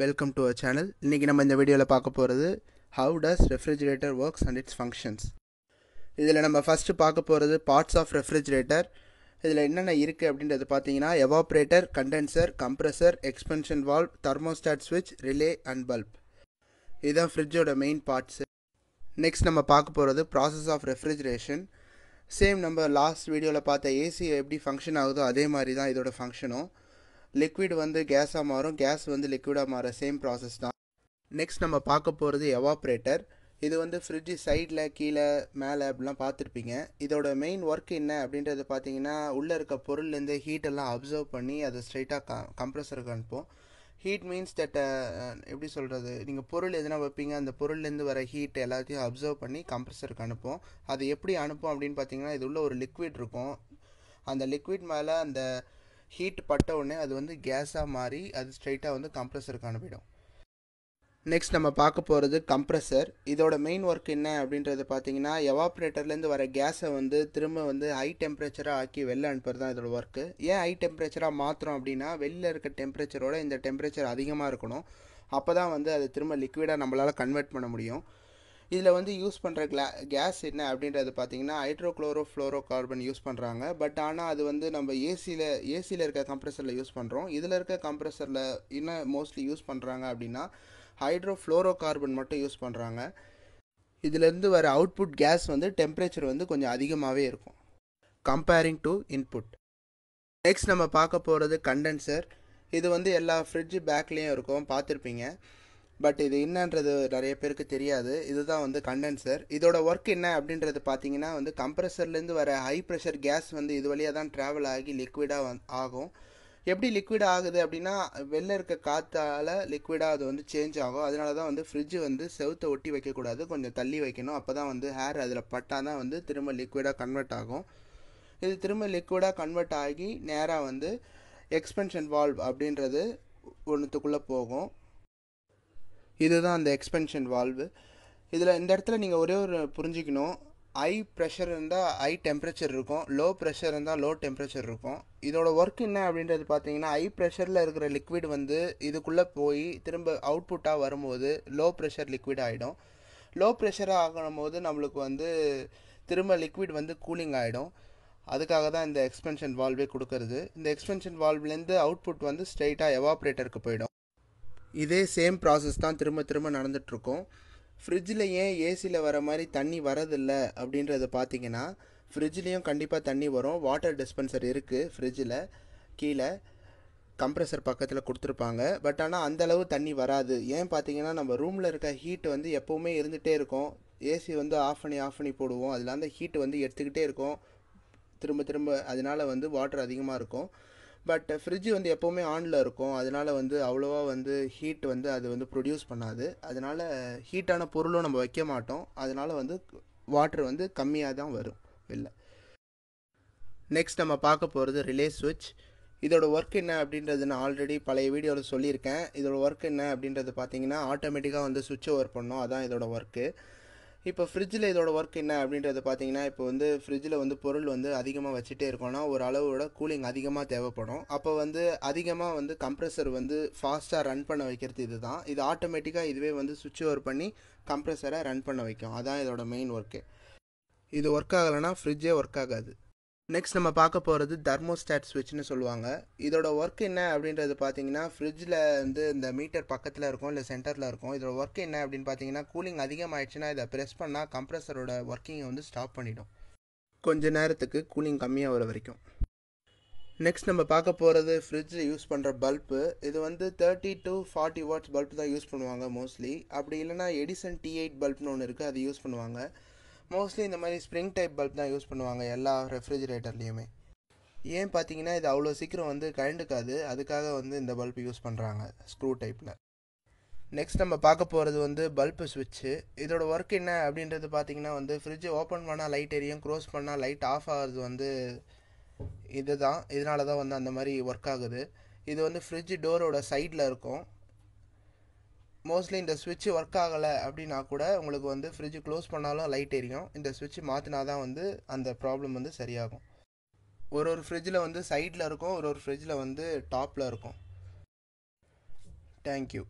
welcome to a channel இன்றைக்கி நம்ம இந்த வீடியோவில் பார்க்க போகிறது how does refrigerator works and its functions இதில் நம்ம ஃபஸ்ட்டு பார்க்க போகிறது பார்ட்ஸ் ஆஃப் ரெஃப்ரிஜிரேட்டர் இதில் என்னென்ன இருக்குது அப்படின்றது பார்த்தீங்கன்னா evaporator condenser compressor expansion valve thermostat ஸ்விட்ச் ரிலே அண்ட் பல்ப் இதுதான் ஃப்ரிட்ஜோட மெயின் பார்ட்ஸு நெக்ஸ்ட் நம்ம பார்க்க போகிறது ப்ராசஸ் ஆஃப் ரெஃப்ரிஜிரேஷன் சேம் நம்ம லாஸ்ட் வீடியோவில் பார்த்த ஏசி எப்படி ஃபங்க்ஷன் ஆகுதோ அதே மாதிரி தான் இதோட ஃபங்க்ஷனும் லிக்விட் வந்து கேஸாக மாறும் கேஸ் வந்து லிக்விடாக மாற சேம் ப்ராசஸ் தான் நெக்ஸ்ட் நம்ம பார்க்க போகிறது எவாப்ரேட்டர் இது வந்து ஃப்ரிட்ஜு சைடில் கீழே மேலே அப்படிலாம் பார்த்துருப்பீங்க இதோட மெயின் ஒர்க் என்ன அப்படின்றது பார்த்தீங்கன்னா உள்ளே இருக்க பொருள்லேருந்து ஹீட்டெல்லாம் அப்சர்வ் பண்ணி அதை ஸ்ட்ரைட்டாக க கம்ப்ரெசருக்கு அனுப்போம் ஹீட் மீன்ஸ் தட் எப்படி சொல்கிறது நீங்கள் பொருள் எதுனா வைப்பீங்க அந்த பொருள்லேருந்து வர ஹீட் எல்லாத்தையும் அப்சர்வ் பண்ணி கம்ப்ரெசருக்கு அனுப்போம் அதை எப்படி அனுப்பும் அப்படின்னு பார்த்தீங்கன்னா இது உள்ள ஒரு லிக்விட் இருக்கும் அந்த லிக்விட் மேலே அந்த ஹீட் பட்ட உடனே அது வந்து கேஸாக மாறி அது ஸ்ட்ரைட்டாக வந்து கம்ப்ரெஸருக்கு அனுப்பிடும் நெக்ஸ்ட் நம்ம பார்க்க போகிறது கம்ப்ரெசர் இதோட மெயின் ஒர்க் என்ன அப்படின்றது பார்த்தீங்கன்னா எவாப்ரேட்டர்லேருந்து வர கேஸை வந்து திரும்ப வந்து ஹை டெம்பரேச்சராக ஆக்கி வெளில அனுப்புறது தான் இதோட ஒர்க்கு ஏன் ஹை டெம்பரேச்சராக மாற்றுறோம் அப்படின்னா வெளில இருக்க டெம்பரேச்சரோட இந்த டெம்பரேச்சர் அதிகமாக இருக்கணும் அப்போ தான் வந்து அது திரும்ப லிக்விடாக நம்மளால் கன்வெர்ட் பண்ண முடியும் இதில் வந்து யூஸ் பண்ணுற கிளா கேஸ் என்ன அப்படின்றது பார்த்தீங்கன்னா ஹைட்ரோக்ளோரோ ஃப்ளோரோ கார்பன் யூஸ் பண்ணுறாங்க பட் ஆனால் அது வந்து நம்ம ஏசியில் ஏசியில் இருக்க கம்ப்ரெசரில் யூஸ் பண்ணுறோம் இதில் இருக்க கம்ப்ரெசரில் என்ன மோஸ்ட்லி யூஸ் பண்ணுறாங்க அப்படின்னா ஹைட்ரோ ஃப்ளோரோ கார்பன் மட்டும் யூஸ் பண்ணுறாங்க இதுலேருந்து வர அவுட்புட் கேஸ் வந்து டெம்பரேச்சர் வந்து கொஞ்சம் அதிகமாகவே இருக்கும் கம்பேரிங் டு இன்புட் நெக்ஸ்ட் நம்ம பார்க்க போகிறது கண்டென்சர் இது வந்து எல்லா ஃப்ரிட்ஜு பேக்லேயும் இருக்கும் பார்த்துருப்பீங்க பட் இது என்னன்றது நிறைய பேருக்கு தெரியாது இதுதான் வந்து கண்டென்சர் இதோட ஒர்க் என்ன அப்படின்றது பார்த்தீங்கன்னா வந்து கம்ப்ரெசர்லேருந்து வர ஹை ப்ரெஷர் கேஸ் வந்து இது வழியாக தான் ட்ராவல் ஆகி லிக்விடாக வந் ஆகும் எப்படி லிக்விட் ஆகுது அப்படின்னா வெளில இருக்க காற்றால் லிக்விடாக அது வந்து சேஞ்ச் ஆகும் அதனால தான் வந்து ஃப்ரிட்ஜ் வந்து செவுத்தை ஒட்டி வைக்கக்கூடாது கொஞ்சம் தள்ளி வைக்கணும் அப்போ தான் வந்து ஹேர் அதில் பட்டால் தான் வந்து திரும்ப லிக்விடாக கன்வெர்ட் ஆகும் இது திரும்ப லிக்விடாக கன்வெர்ட் ஆகி நேராக வந்து எக்ஸ்பென்ஷன் வால்வ் அப்படின்றது ஒன்றுத்துக்குள்ளே போகும் இதுதான் அந்த எக்ஸ்பென்ஷன் வால்வு இதில் இந்த இடத்துல நீங்கள் ஒரே ஒரு புரிஞ்சுக்கணும் ஹை ப்ரெஷர் இருந்தால் ஹை டெம்பரேச்சர் இருக்கும் லோ ப்ரெஷர் இருந்தால் லோ டெம்பரேச்சர் இருக்கும் இதோட ஒர்க் என்ன அப்படின்றது பார்த்தீங்கன்னா ஹை ப்ரெஷரில் இருக்கிற லிக்விட் வந்து இதுக்குள்ளே போய் திரும்ப அவுட்புட்டாக வரும்போது லோ ப்ரெஷர் லிக்விட் ஆகிடும் லோ ப்ரெஷராக ஆகணும் போது நம்மளுக்கு வந்து திரும்ப லிக்விட் வந்து கூலிங் ஆகிடும் அதுக்காக தான் இந்த எக்ஸ்பென்ஷன் வால்வே கொடுக்கறது இந்த எக்ஸ்பென்ஷன் வால்வ்லேருந்து அவுட்புட் வந்து ஸ்ட்ரைட்டாக எவாப்ரேட்டருக்கு போயிடும் இதே சேம் ப்ராசஸ் தான் திரும்ப திரும்ப நடந்துகிட்ருக்கும் ஃப்ரிட்ஜில் ஏன் ஏசியில் வர மாதிரி தண்ணி வரதில்லை அப்படின்றத பார்த்தீங்கன்னா ஃப்ரிட்ஜ்லேயும் கண்டிப்பாக தண்ணி வரும் வாட்டர் டிஸ்பென்சர் இருக்குது ஃப்ரிட்ஜில் கீழே கம்ப்ரெசர் பக்கத்தில் கொடுத்துருப்பாங்க பட் ஆனால் அந்தளவு தண்ணி வராது ஏன் பார்த்தீங்கன்னா நம்ம ரூமில் இருக்க ஹீட் வந்து எப்போவுமே இருந்துகிட்டே இருக்கும் ஏசி வந்து ஆஃப் பண்ணி ஆஃப் பண்ணி போடுவோம் அதில் அந்த ஹீட் வந்து எடுத்துக்கிட்டே இருக்கும் திரும்ப திரும்ப அதனால் வந்து வாட்டர் அதிகமாக இருக்கும் பட் ஃப்ரிட்ஜ் uh, வந்து எப்போவுமே ஆனில் இருக்கும் அதனால் வந்து அவ்வளோவா வந்து ஹீட் வந்து அது வந்து ப்ரொடியூஸ் பண்ணாது அதனால் ஹீட்டான பொருளும் நம்ம வைக்க மாட்டோம் அதனால் வந்து வாட்ரு வந்து கம்மியாக தான் வரும் வெளில நெக்ஸ்ட் நம்ம பார்க்க போகிறது ரிலே சுவிட்ச் இதோட ஒர்க் என்ன அப்படின்றது நான் ஆல்ரெடி பழைய வீடியோவில் சொல்லியிருக்கேன் இதோட ஒர்க் என்ன அப்படின்றது பார்த்தீங்கன்னா ஆட்டோமேட்டிக்காக வந்து சுவிட்சை ஒர்க் பண்ணோம் அதான் இதோட ஒர்க்கு இப்போ ஃப்ரிட்ஜில் இதோட ஒர்க் என்ன அப்படின்றத பார்த்தீங்கன்னா இப்போ வந்து ஃப்ரிட்ஜில் வந்து பொருள் வந்து அதிகமாக வச்சுட்டே இருக்கோம்னா ஒரு அளவோட கூலிங் அதிகமாக தேவைப்படும் அப்போ வந்து அதிகமாக வந்து கம்ப்ரெசர் வந்து ஃபாஸ்ட்டாக ரன் பண்ண வைக்கிறது இது தான் இது ஆட்டோமேட்டிக்காக இதுவே வந்து சுவிட்ச் ஓவர் பண்ணி கம்ப்ரெசரை ரன் பண்ண வைக்கும் அதான் இதோட மெயின் ஒர்க்கு இது ஒர்க் ஆகலைன்னா ஃப்ரிட்ஜே ஒர்க் ஆகாது நெக்ஸ்ட் நம்ம பார்க்க போகிறது தர்மோஸ்டாட் ஸ்விட்ச்னு சொல்லுவாங்க இதோட ஒர்க் என்ன அப்படின்றது பார்த்தீங்கன்னா ஃப்ரிட்ஜில் வந்து இந்த மீட்டர் பக்கத்தில் இருக்கும் இல்லை சென்டரில் இருக்கும் இதோட ஒர்க் என்ன அப்படின்னு பார்த்தீங்கன்னா கூலிங் அதிகமாகிடுச்சுன்னா இதை ப்ரெஸ் பண்ணால் கம்ப்ரஸரோட ஒர்க்கிங்கை வந்து ஸ்டாப் பண்ணிடும் கொஞ்ச நேரத்துக்கு கூலிங் கம்மியாக வர வரைக்கும் நெக்ஸ்ட் நம்ம பார்க்க போகிறது ஃப்ரிட்ஜில் யூஸ் பண்ணுற பல்ப்பு இது வந்து thirty to forty watts bulb தான் யூஸ் பண்ணுவாங்க மோஸ்ட்லி அப்படி இல்லைனா எடிசன் டி எயிட் பல்ப்னு ஒன்று இருக்குது அது யூஸ் பண்ணுவாங்க மோஸ்ட்லி இந்த மாதிரி ஸ்ப்ரிங் டைப் பல்ப் தான் யூஸ் பண்ணுவாங்க எல்லா ரெஃப்ரிஜிரேட்டர்லேயுமே ஏன் பார்த்தீங்கன்னா இது அவ்வளோ சீக்கிரம் வந்து கழண்டுக்காது அதுக்காக வந்து இந்த பல்ப் யூஸ் பண்ணுறாங்க ஸ்க்ரூ டைப்பில் நெக்ஸ்ட் நம்ம பார்க்க போகிறது வந்து பல்ப் சுவிட்சு இதோட ஒர்க் என்ன அப்படின்றது பார்த்தீங்கன்னா வந்து ஃப்ரிட்ஜ் ஓப்பன் பண்ணால் லைட் எரியும் க்ளோஸ் பண்ணால் லைட் ஆஃப் ஆகிறது வந்து இது தான் இதனால தான் வந்து அந்த மாதிரி ஒர்க் ஆகுது இது வந்து ஃப்ரிட்ஜ் டோரோட சைடில் இருக்கும் மோஸ்ட்லி இந்த சுவிட்சு ஒர்க் ஆகலை அப்படின்னா கூட உங்களுக்கு வந்து ஃப்ரிட்ஜ் க்ளோஸ் பண்ணாலும் லைட் எரியும் இந்த சுவிட்ச் மாற்றினா தான் வந்து அந்த ப்ராப்ளம் வந்து சரியாகும் ஒரு ஒரு ஃப்ரிட்ஜில் வந்து சைடில் இருக்கும் ஒரு ஒரு ஃப்ரிட்ஜில் வந்து டாப்பில் இருக்கும் தேங்க்யூ